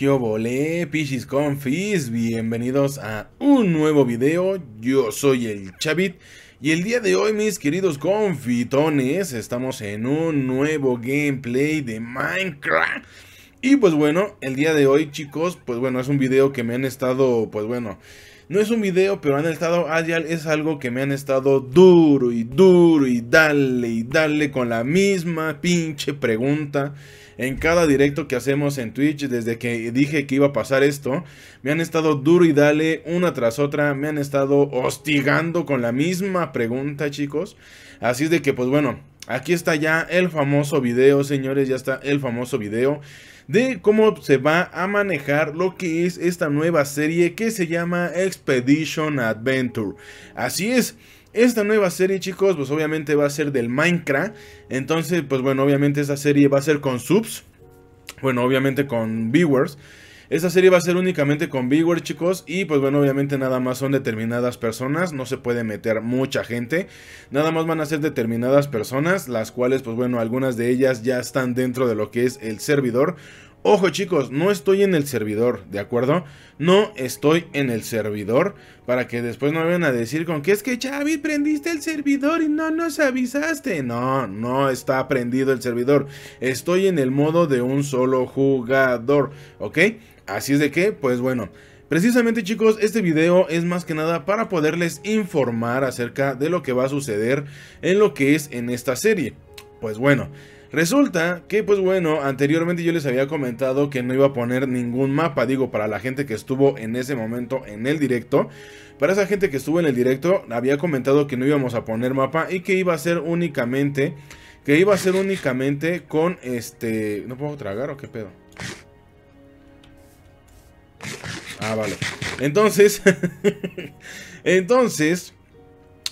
Yo volé, Confis? Bienvenidos a un nuevo video. Yo soy el Chavit. Y el día de hoy, mis queridos confitones, estamos en un nuevo gameplay de Minecraft. Y pues bueno, el día de hoy, chicos, pues bueno, es un video que me han estado, pues bueno, no es un video, pero han estado Agile es algo que me han estado duro y duro y dale y dale con la misma pinche pregunta. En cada directo que hacemos en Twitch, desde que dije que iba a pasar esto, me han estado duro y dale una tras otra, me han estado hostigando con la misma pregunta, chicos. Así es de que, pues bueno, Aquí está ya el famoso video, señores, ya está el famoso video de cómo se va a manejar lo que es esta nueva serie que se llama Expedition Adventure. Así es. Esta nueva serie, chicos, pues obviamente va a ser del Minecraft. Entonces, pues bueno, obviamente esta serie va a ser con subs. Bueno, obviamente con viewers. Esta serie va a ser únicamente con viewer, chicos. Y pues bueno, obviamente nada más son determinadas personas. No se puede meter mucha gente. Nada más van a ser determinadas personas. Las cuales, pues bueno, algunas de ellas ya están dentro de lo que es el servidor. Ojo chicos, no estoy en el servidor, ¿de acuerdo? No estoy en el servidor para que después no me vayan a decir con que es que Xavi, prendiste el servidor y no nos avisaste. No, no está prendido el servidor. Estoy en el modo de un solo jugador, ¿ok? Así es de que, pues bueno, precisamente chicos, este video es más que nada para poderles informar acerca de lo que va a suceder en lo que es en esta serie. Pues bueno, Resulta que, pues bueno, anteriormente yo les había comentado que no iba a poner ningún mapa, digo, para la gente que estuvo en ese momento en el directo. Para esa gente que estuvo en el directo, había comentado que no íbamos a poner mapa y que iba a ser únicamente, que iba a ser únicamente con este... ¿No puedo tragar o qué pedo? Ah, vale. Entonces, entonces,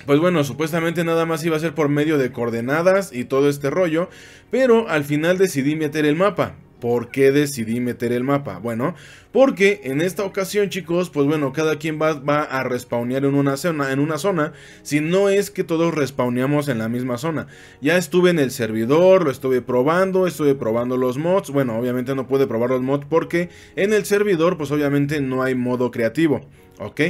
pues bueno, supuestamente nada más iba a ser por medio de coordenadas y todo este rollo, pero al final decidí meter el mapa. ¿Por qué decidí meter el mapa? Bueno, porque en esta ocasión, chicos, pues bueno, cada quien va, a respawnear en una, zona, en una zona. Si no es que todos respawneamos en la misma zona. Ya estuve en el servidor, lo estuve probando, estuve probando los mods. Bueno, obviamente no pude probar los mods porque en el servidor, pues obviamente no hay modo creativo. ¿Ok?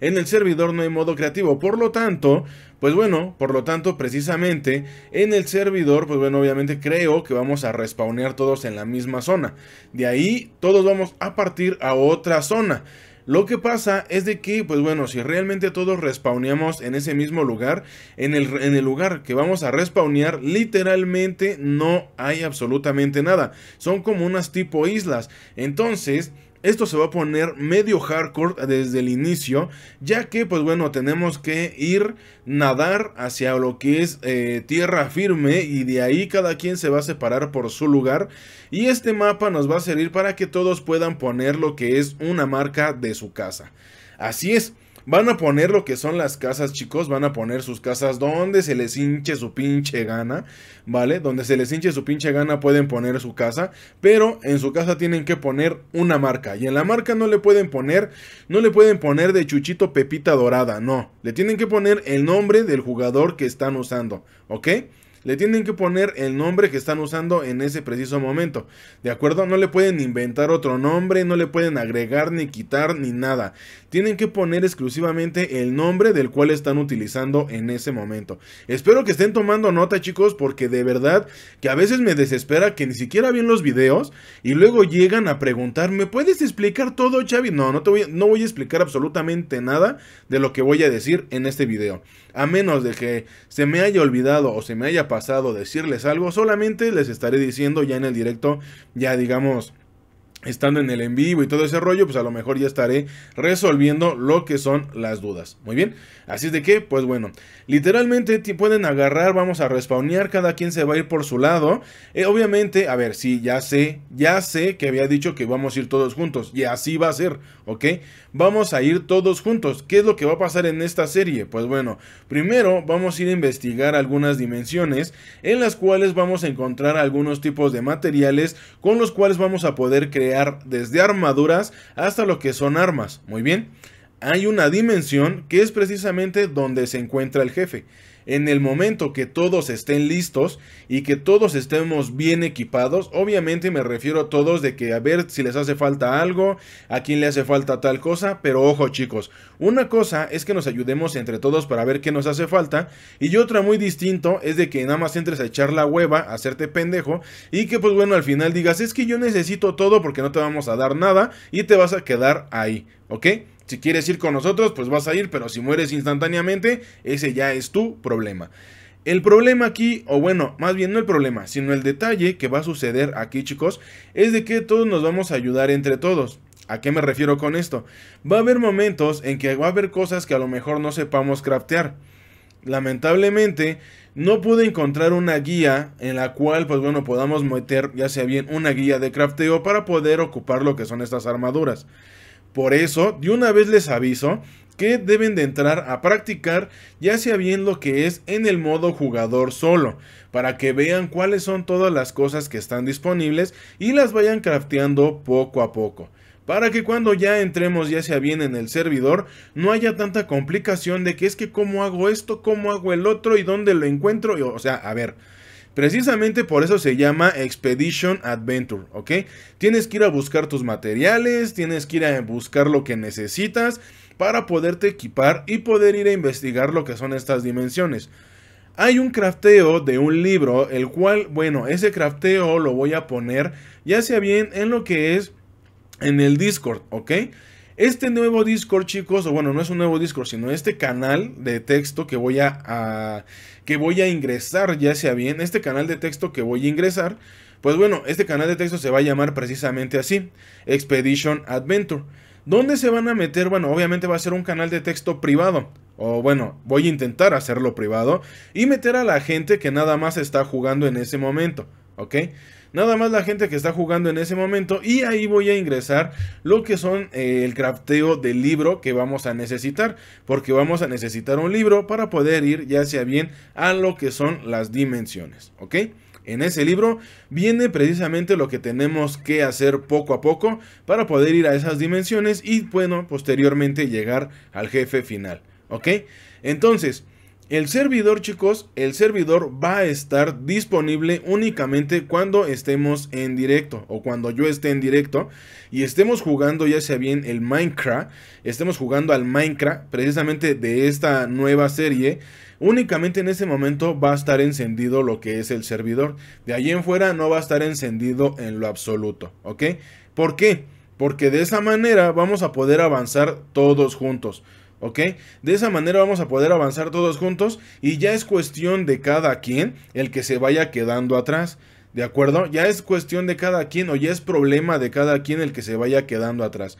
En el servidor no hay modo creativo, por lo tanto, pues bueno, por lo tanto, precisamente en el servidor, pues bueno, obviamente creo que vamos a respawnear todos en la misma zona. De ahí, todos vamos a partir a otra zona. Lo que pasa es de que, pues bueno, si realmente todos respawneamos en ese mismo lugar, en el, en el lugar que vamos a respawnear, literalmente no hay absolutamente nada. Son como unas tipo islas. Entonces, esto se va a poner medio hardcore desde el inicio, ya que pues bueno, tenemos que ir nadar hacia lo que es eh, tierra firme y de ahí cada quien se va a separar por su lugar y este mapa nos va a servir para que todos puedan poner lo que es una marca de su casa. Así es. Van a poner lo que son las casas, chicos. Van a poner sus casas donde se les hinche su pinche gana, ¿vale? Donde se les hinche su pinche gana pueden poner su casa. Pero en su casa tienen que poner una marca. Y en la marca no le pueden poner, no le pueden poner de chuchito pepita dorada, no. Le tienen que poner el nombre del jugador que están usando, ¿ok? Le tienen que poner el nombre que están usando en ese preciso momento. ¿De acuerdo? No le pueden inventar otro nombre, no le pueden agregar ni quitar ni nada. Tienen que poner exclusivamente el nombre del cual están utilizando en ese momento. Espero que estén tomando nota chicos porque de verdad que a veces me desespera que ni siquiera ven los videos y luego llegan a preguntar, ¿me puedes explicar todo Xavi? No, no, te voy, no voy a explicar absolutamente nada de lo que voy a decir en este video. A menos de que se me haya olvidado o se me haya pasado decirles algo, solamente les estaré diciendo ya en el directo, ya digamos estando en el en vivo y todo ese rollo, pues a lo mejor ya estaré resolviendo lo que son las dudas. Muy bien, así es de que, pues bueno, literalmente pueden agarrar, vamos a respawnear, cada quien se va a ir por su lado. Eh, obviamente, a ver, sí, ya sé, ya sé que había dicho que vamos a ir todos juntos, y así va a ser, ¿ok? Vamos a ir todos juntos. ¿Qué es lo que va a pasar en esta serie? Pues bueno, primero vamos a ir a investigar algunas dimensiones en las cuales vamos a encontrar algunos tipos de materiales con los cuales vamos a poder crear desde, armaduras hasta lo que son armas. Muy bien, hay una dimensión que es precisamente donde se encuentra el jefe en el momento que todos estén listos y que todos estemos bien equipados, obviamente me refiero a todos de que a ver si les hace falta algo, a quién le hace falta tal cosa, pero ojo chicos, una cosa es que nos ayudemos entre todos para ver qué nos hace falta y otra muy distinto es de que nada más entres a echar la hueva, a hacerte pendejo y que pues bueno al final digas es que yo necesito todo porque no te vamos a dar nada y te vas a quedar ahí, ¿ok? Si quieres ir con nosotros, pues vas a ir, pero si mueres instantáneamente, ese ya es tu problema. El problema aquí, o bueno, más bien no el problema, sino el detalle que va a suceder aquí, chicos, es de que todos nos vamos a ayudar entre todos. ¿A qué me refiero con esto? Va a haber momentos en que va a haber cosas que a lo mejor no sepamos craftear. Lamentablemente, no pude encontrar una guía en la cual, pues bueno, podamos meter ya sea bien una guía de crafteo para poder ocupar lo que son estas armaduras. Por eso, de una vez les aviso que deben de entrar a practicar ya sea bien lo que es en el modo jugador solo, para que vean cuáles son todas las cosas que están disponibles y las vayan crafteando poco a poco para que cuando ya entremos ya sea bien en el servidor, no haya tanta complicación de que es que cómo hago esto, cómo hago el otro y dónde lo encuentro, o sea, a ver, Precisamente por eso se llama Expedition Adventure, ¿ok? Tienes que ir a buscar tus materiales, tienes que ir a buscar lo que necesitas para poderte equipar y poder ir a investigar lo que son estas dimensiones. Hay un crafteo de un libro, el cual, bueno, ese crafteo lo voy a poner ya sea bien en lo que es en el Discord, ¿ok? Este nuevo Discord, chicos, o bueno, no es un nuevo Discord, sino este canal de texto que voy a, que voy a ingresar, ya sea bien, este canal de texto que voy a ingresar, pues bueno, este canal de texto se va a llamar precisamente así, Expedition Adventure. ¿Dónde se van a meter? Bueno, obviamente va a ser un canal de texto privado. O bueno, voy a intentar hacerlo privado y meter a la gente que nada más está jugando en ese momento. ¿Ok? Nada más la gente que está jugando en ese momento. Y ahí voy a ingresar lo que son eh, el crafteo del libro que vamos a necesitar. Porque vamos a necesitar un libro para poder ir ya sea bien a lo que son las dimensiones. ¿Ok? En ese libro viene precisamente lo que tenemos que hacer poco a poco para poder ir a esas dimensiones y bueno, posteriormente llegar al jefe final. ¿Ok? Entonces, el servidor, chicos, el servidor va a estar disponible únicamente cuando estemos en directo o cuando yo esté en directo y estemos jugando ya sea bien el Minecraft, estemos jugando al Minecraft precisamente de esta nueva serie. Únicamente en ese momento va a estar encendido lo que es el servidor. De ahí en fuera no va a estar encendido en lo absoluto, ¿ok? ¿Por qué? Porque de esa manera vamos a poder avanzar todos juntos. ¿ok? De esa manera vamos a poder avanzar todos juntos y ya es cuestión de cada quien el que se vaya quedando atrás. ¿De acuerdo? Ya es cuestión de cada quien o ya es problema de cada quien el que se vaya quedando atrás.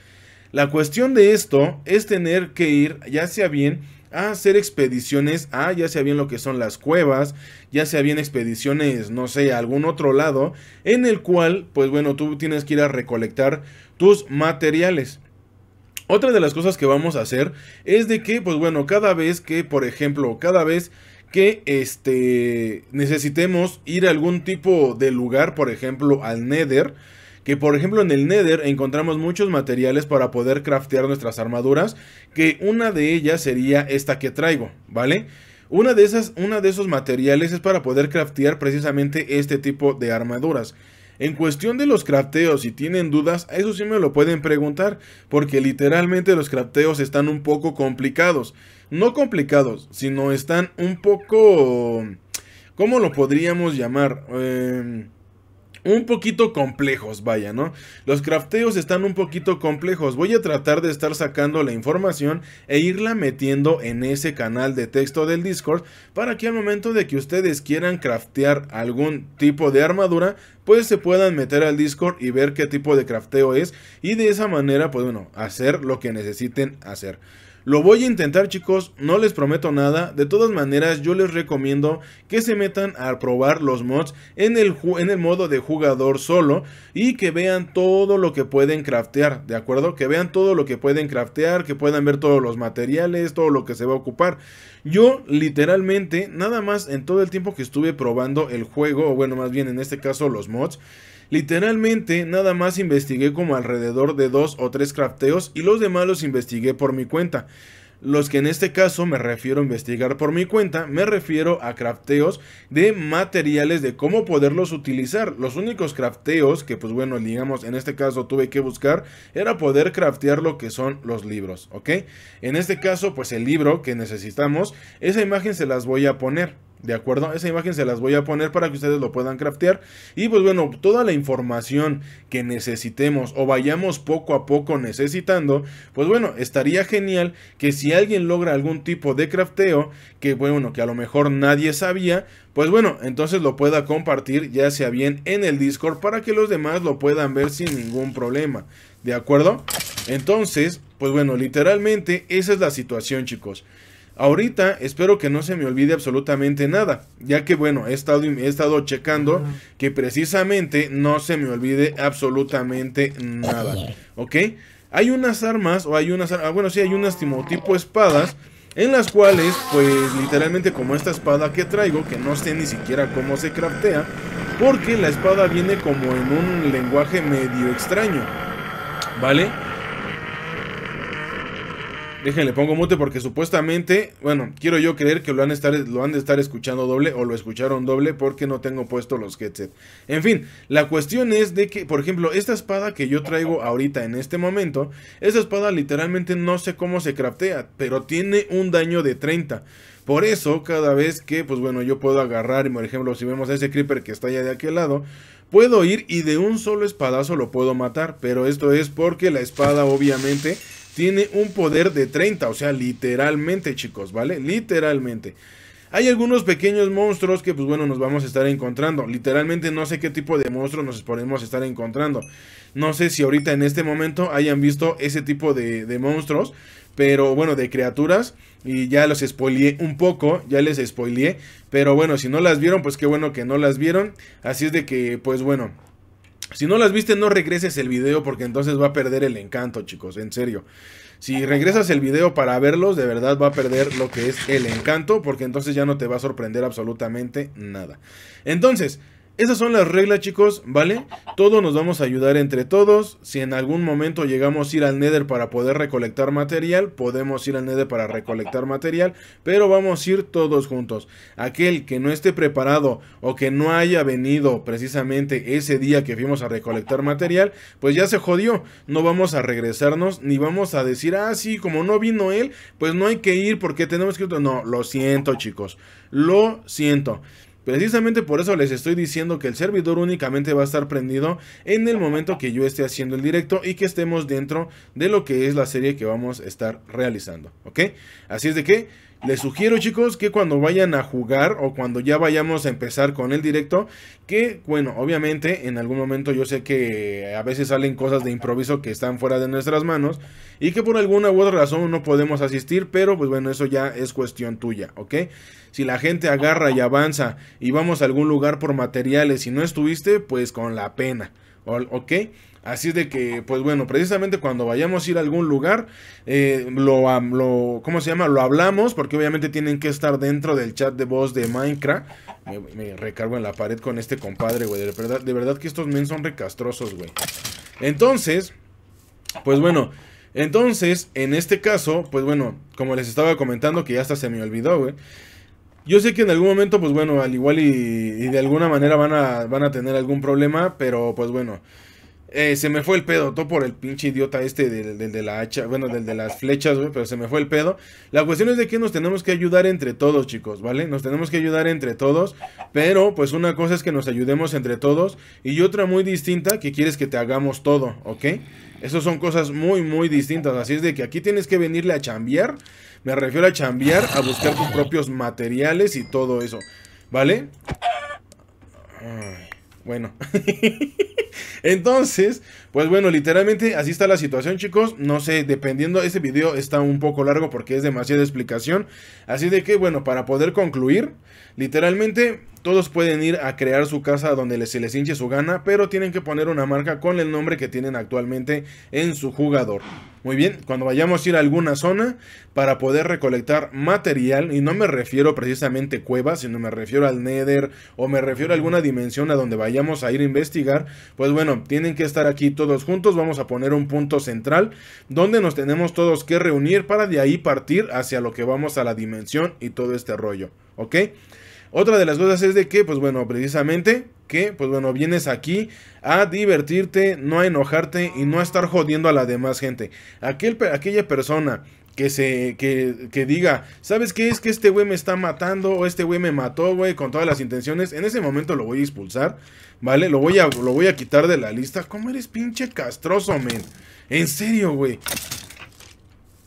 La cuestión de esto es tener que ir, ya sea bien, a hacer expediciones a, ya sea bien lo que son las cuevas, ya sea bien expediciones, no sé, a algún otro lado, en el cual, pues bueno, tú tienes que ir a recolectar tus materiales. Otra de las cosas que vamos a hacer es de que, pues bueno, cada vez que, por ejemplo, cada vez que este, necesitemos ir a algún tipo de lugar, por ejemplo, al Nether, que por ejemplo en el Nether encontramos muchos materiales para poder craftear nuestras armaduras, que una de ellas sería esta que traigo, ¿vale? Una de esas, una de esos materiales es para poder craftear precisamente este tipo de armaduras. En cuestión de los crafteos, si tienen dudas, A eso sí me lo pueden preguntar, porque literalmente los crafteos están un poco complicados. No complicados, sino están un poco... ¿Cómo lo podríamos llamar? Em, un poquito complejos, vaya, ¿no? Los crafteos están un poquito complejos. Voy a tratar de estar sacando la información e irla metiendo en ese canal de texto del Discord para que al momento de que ustedes quieran craftear algún tipo de armadura, pues se puedan meter al Discord y ver qué tipo de crafteo es y de esa manera, pues bueno, hacer lo que necesiten hacer. Lo voy a intentar chicos, no les prometo nada, de todas maneras yo les recomiendo que se metan a probar los mods en el, en el, modo de jugador solo y que vean todo lo que pueden craftear, ¿de acuerdo? Que vean todo lo que pueden craftear, que puedan ver todos los materiales, todo lo que se va a ocupar. Yo literalmente, nada más en todo el tiempo que estuve probando el juego, o bueno, más bien en este caso los mods, Literalmente nada más investigué como alrededor de dos o tres crafteos y los demás los investigué por mi cuenta. Los que en este caso me refiero a investigar por mi cuenta, me refiero a crafteos de materiales de cómo poderlos utilizar. Los únicos crafteos que pues bueno, digamos, en este caso tuve que buscar era poder craftear lo que son los libros, ¿ok? En este caso pues el libro que necesitamos, esa imagen se las voy a poner. ¿De acuerdo? Esa imagen se las voy a poner para que ustedes lo puedan craftear. Y pues bueno, toda la información que necesitemos o vayamos poco a poco necesitando, pues bueno, estaría genial que si alguien logra algún tipo de crafteo, que bueno, que a lo mejor nadie sabía, pues bueno, entonces lo pueda compartir ya sea bien en el Discord para que los demás lo puedan ver sin ningún problema. ¿De acuerdo? Entonces, pues bueno, literalmente esa es la situación chicos. Ahorita espero que no se me olvide absolutamente nada, ya que bueno, he estado, he estado checando que precisamente no se me olvide absolutamente nada, ¿ok? Hay unas armas, o hay unas, ah, bueno, sí, hay unas tipo, tipo espadas, en las cuales, pues literalmente como esta espada que traigo, que no sé ni siquiera cómo se craftea, porque la espada viene como en un lenguaje medio extraño, ¿vale? Déjenle, pongo mute porque supuestamente, bueno, quiero yo creer que lo han, estar, lo de estar escuchando doble o lo escucharon doble porque no tengo puesto los headsets. En fin, la cuestión es de que, por ejemplo, esta espada que yo traigo ahorita en este momento, esa espada literalmente no sé cómo se craftea, pero tiene un daño de 30. Por eso, cada vez que, pues bueno, yo puedo agarrar, por ejemplo, si vemos a ese creeper que está allá de aquel lado, puedo ir y de un solo espadazo lo puedo matar, pero esto es porque la espada obviamente tiene un poder de 30, o sea, literalmente chicos, ¿vale? Literalmente. Hay algunos pequeños monstruos que pues bueno nos vamos a estar encontrando. Literalmente no sé qué tipo de monstruos nos podemos estar encontrando. No sé si ahorita en este momento hayan visto ese tipo de, monstruos. Pero bueno, de criaturas. Y ya los spoileé un poco. Ya les spoileé. Pero bueno, si no las vieron, pues qué bueno que no las vieron. Así es de que, pues bueno, si no las viste, no regreses el video porque entonces va a perder el encanto, chicos, en serio. Si regresas el video para verlos, de verdad va a perder lo que es el encanto porque entonces ya no te va a sorprender absolutamente nada. Entonces, esas son las reglas, chicos, ¿vale? Todos nos vamos a ayudar entre todos. Si en algún momento llegamos a ir al Nether para poder recolectar material, podemos ir al Nether para recolectar material, pero vamos a ir todos juntos. Aquel que no esté preparado o que no haya venido precisamente ese día que fuimos a recolectar material, pues ya se jodió. No vamos a regresarnos ni vamos a decir, ah, sí, como no vino él, pues no hay que ir porque tenemos que... No, lo siento, chicos. Lo siento. Precisamente por eso les estoy diciendo que el servidor únicamente va a estar prendido en el momento que yo esté haciendo el directo y que estemos dentro de lo que es la serie que vamos a estar realizando, ¿ok? Así es de que les sugiero chicos que cuando vayan a jugar o cuando ya vayamos a empezar con el directo, que bueno, obviamente en algún momento yo sé que a veces salen cosas de improviso que están fuera de nuestras manos y que por alguna u otra razón no podemos asistir, pero pues bueno, eso ya es cuestión tuya, ¿ok? Si la gente agarra y avanza y vamos a algún lugar por materiales y no estuviste, pues con la pena, ¿ok? Así es de que, pues bueno, precisamente cuando vayamos a ir a algún lugar, eh, lo, lo, ¿cómo se llama? Lo hablamos, porque obviamente tienen que estar dentro del chat de voz de Minecraft. Me, recargo en la pared con este compadre, güey. De verdad, que estos men son recastrosos, güey. Entonces, pues bueno, entonces, en este caso, pues bueno, como les estaba comentando, que ya hasta se me olvidó, güey. Yo sé que en algún momento, pues bueno, al igual y, y de alguna manera van a, van a tener algún problema, pero pues bueno. Eh, se me fue el pedo, todo por el pinche idiota este del, de la hacha, bueno, del de las flechas, pero se me fue el pedo. La cuestión es de que nos tenemos que ayudar entre todos, chicos, ¿vale? Nos tenemos que ayudar entre todos, pero pues una cosa es que nos ayudemos entre todos y otra muy distinta que quieres que te hagamos todo, ¿ok? Esas son cosas muy, muy distintas, así es de que aquí tienes que venirle a chambear, me refiero a chambear, a buscar tus propios materiales y todo eso, ¿vale? Ay. Bueno. Entonces, pues bueno, literalmente así está la situación, chicos. No sé, dependiendo, este video está un poco largo porque es demasiada explicación. Así de que, bueno, para poder concluir, literalmente todos pueden ir a crear su casa donde se les hinche su gana, pero tienen que poner una marca con el nombre que tienen actualmente en su jugador. Muy bien, cuando vayamos a ir a alguna zona para poder recolectar material, y no me refiero precisamente cuevas, sino me refiero al Nether o me refiero a alguna dimensión a donde vayamos a ir a investigar, pues bueno, tienen que estar aquí todos juntos, vamos a poner un punto central donde nos tenemos todos que reunir para de ahí partir hacia lo que vamos a la dimensión y todo este rollo, ¿ok? Otra de las dudas es de que, pues bueno, precisamente que, pues bueno, vienes aquí a divertirte, no a enojarte y no a estar jodiendo a la demás gente. Aquel, aquella persona que se que, que, diga, ¿sabes qué es que este güey me está matando o este güey me mató, güey, con todas las intenciones? En ese momento lo voy a expulsar, ¿vale? Lo voy a lo voy a quitar de la lista. ¿Cómo eres pinche castroso, men? En serio, güey.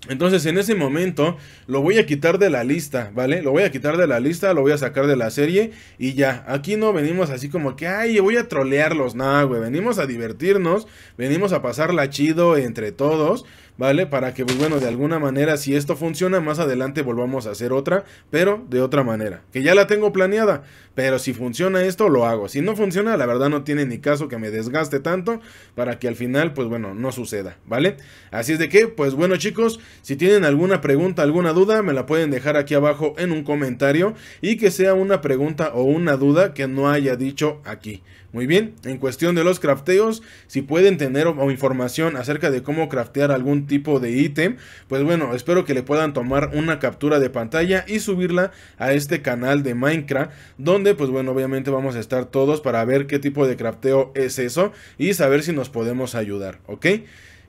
Entonces en ese momento lo voy a quitar de la lista, ¿vale? Lo voy a quitar de la lista, lo voy a sacar de la serie y ya. Aquí no venimos así como que, ay, voy a trolearlos, nada, güey. Venimos a divertirnos, venimos a pasarla chido entre todos ¿vale? Para que, pues bueno, de alguna manera, si esto funciona, más adelante volvamos a hacer otra, pero de otra manera. Que ya la tengo planeada, pero si funciona esto, lo hago. Si no funciona, la verdad no tiene ni caso que me desgaste tanto para que al final, pues bueno, no suceda, ¿vale? Así es de que, pues bueno chicos, si tienen alguna pregunta, alguna duda, me la pueden dejar aquí abajo en un comentario y que sea una pregunta o una duda que no haya dicho aquí. Muy bien, en cuestión de los crafteos, si pueden tener o, información acerca de cómo craftear algún tipo de ítem, pues bueno, espero que le puedan tomar una captura de pantalla y subirla a este canal de Minecraft, donde pues bueno, obviamente vamos a estar todos para ver qué tipo de crafteo es eso y saber si nos podemos ayudar, ¿ok?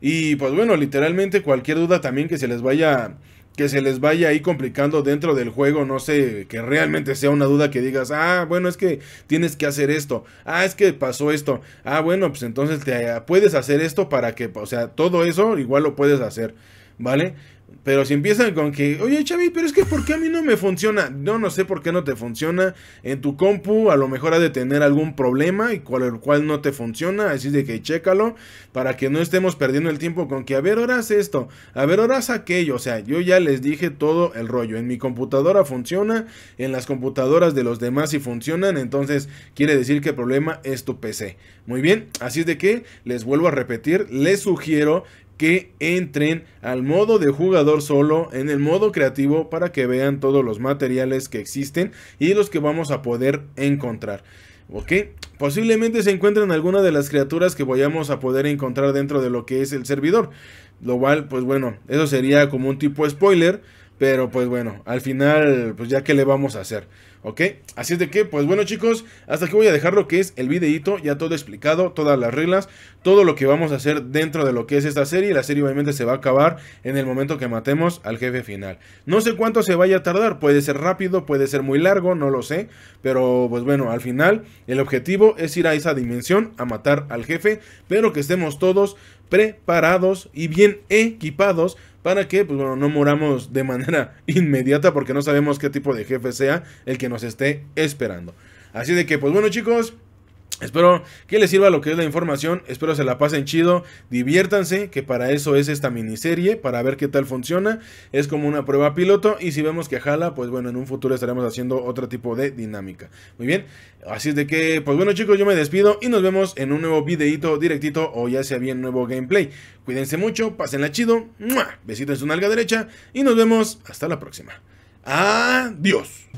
Y pues bueno, literalmente cualquier duda también que se les vaya que se les vaya ahí complicando dentro del juego, no sé, que realmente sea una duda que digas, ah, bueno, es que tienes que hacer esto, ah, es que pasó esto, ah, bueno, pues entonces te, puedes hacer esto para que, o sea, todo eso igual lo puedes hacer, ¿vale? Pero si empiezan con que, oye Chavi, pero es que ¿por qué a mí no me funciona? No, no sé por qué no te funciona. En tu compu a lo mejor ha de tener algún problema y cual, el cual no te funciona. Así de que chécalo para que no estemos perdiendo el tiempo con que, a ver, horas esto, a ver, horas aquello. O sea, yo ya les dije todo el rollo. En mi computadora funciona, en las computadoras de los demás sí funcionan. Entonces quiere decir que el problema es tu PC. Muy bien, así es de que les vuelvo a repetir, les sugiero que entren al modo de jugador solo, en el modo creativo, para que vean todos los materiales que existen y los que vamos a poder encontrar. ¿Ok? Posiblemente se encuentren alguna de las criaturas que vayamos a poder encontrar dentro de lo que es el servidor. Lo cual, pues bueno, eso sería como un tipo spoiler pero pues bueno, al final, pues ya que le vamos a hacer. ¿Ok? Así es de que, pues bueno chicos, hasta aquí voy a dejar lo que es el videito, ya todo explicado, todas las reglas, todo lo que vamos a hacer dentro de lo que es esta serie. La serie obviamente se va a acabar en el momento que matemos al jefe final. No sé cuánto se vaya a tardar, puede ser rápido, puede ser muy largo, no lo sé. Pero pues bueno, al final el objetivo es ir a esa dimensión a matar al jefe, pero que estemos todos preparados y bien equipados para que, pues bueno, no moramos de manera inmediata porque no sabemos qué tipo de jefe sea el que nos esté esperando. Así de que, pues bueno chicos, Espero que les sirva lo que es la información, espero se la pasen chido, diviértanse, que para eso es esta miniserie, para ver qué tal funciona, es como una prueba piloto y si vemos que jala, pues bueno, en un futuro estaremos haciendo otro tipo de dinámica. Muy bien, así es de que, pues bueno chicos, yo me despido y nos vemos en un nuevo videito directito o ya sea bien nuevo gameplay. Cuídense mucho, pásenla chido, Besitos en su nalga derecha y nos vemos hasta la próxima. Adiós.